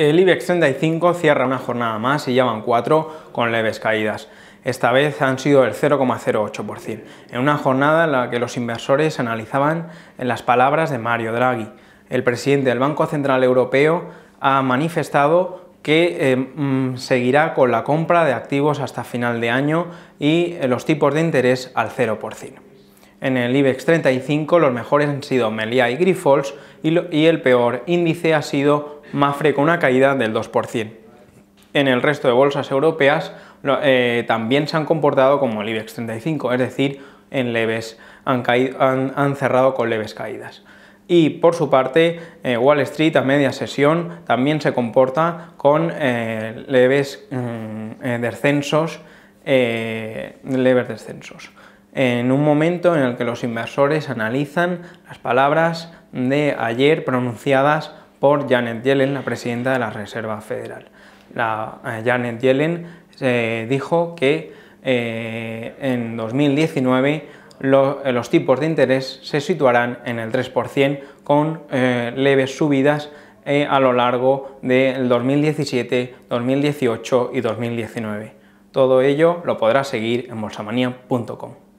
El IBEX 35 cierra una jornada más y llevan cuatro con leves caídas. Esta vez han sido el 0,08%, en una jornada en la que los inversores analizaban las palabras de Mario Draghi. El presidente del Banco Central Europeo ha manifestado que eh, mm, seguirá con la compra de activos hasta final de año y eh, los tipos de interés al 0%. En el IBEX 35 los mejores han sido Melia y Grifols y, el peor índice ha sido Mafre con una caída del 2%. En el resto de bolsas europeas eh, también se han comportado como el IBEX 35, es decir, en leves, han, cerrado con leves caídas. Y por su parte, eh, Wall Street a media sesión también se comporta con eh, mm, leves descensos, leves descensos en un momento en el que los inversores analizan las palabras de ayer pronunciadas por Janet Yellen, la presidenta de la Reserva Federal. Eh, Janet Yellen eh, dijo que eh, en 2019 los tipos de interés se situarán en el 3% con leves subidas a lo largo del 2017, 2018 y 2019. Todo ello lo podrás seguir en bolsamanía.com.